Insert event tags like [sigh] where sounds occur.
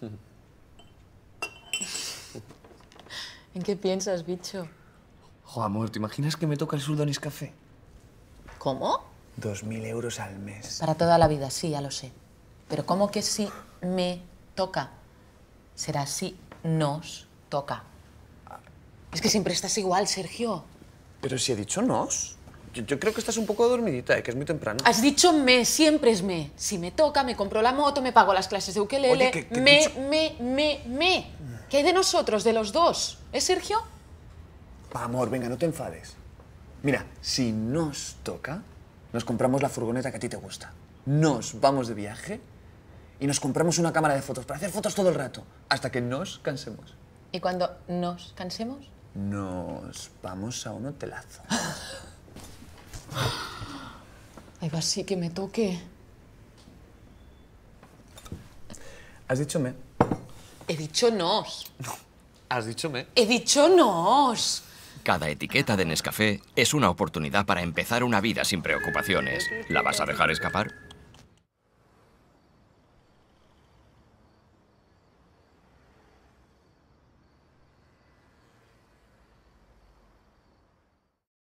[laughs] ¿En qué piensas, bicho? Jo, amor, ¿te imaginas que me toca el sueldo en café? ¿Cómo? mil euros al mes. Para toda la vida, sí, ya lo sé. Pero ¿cómo que si me toca? Será si nos toca. Es que siempre estás igual, Sergio. Pero si he dicho nos. Yo, creo que estás un poco dormidita, ¿eh? que es muy temprano. Has dicho me, siempre es me. Si me toca, me compro la moto, me pago las clases de ukelele. me, me, me, me. ¿Qué hay de nosotros, de los dos? ¿Es Sergio? amor, venga, no te enfades. Mira, si nos toca, nos compramos la furgoneta que a ti te gusta. Nos vamos de viaje y nos compramos una cámara de fotos para hacer fotos todo el rato, hasta que nos cansemos. ¿Y cuando nos cansemos? Nos vamos a un hotelazo. [laughs] Ahí va, sí que me toque. ¿Has dicho me? He dicho nos. No. ¿Has dicho me? He dicho nos. Cada etiqueta de Nescafé es una oportunidad para empezar una vida sin preocupaciones. ¿La vas a dejar escapar?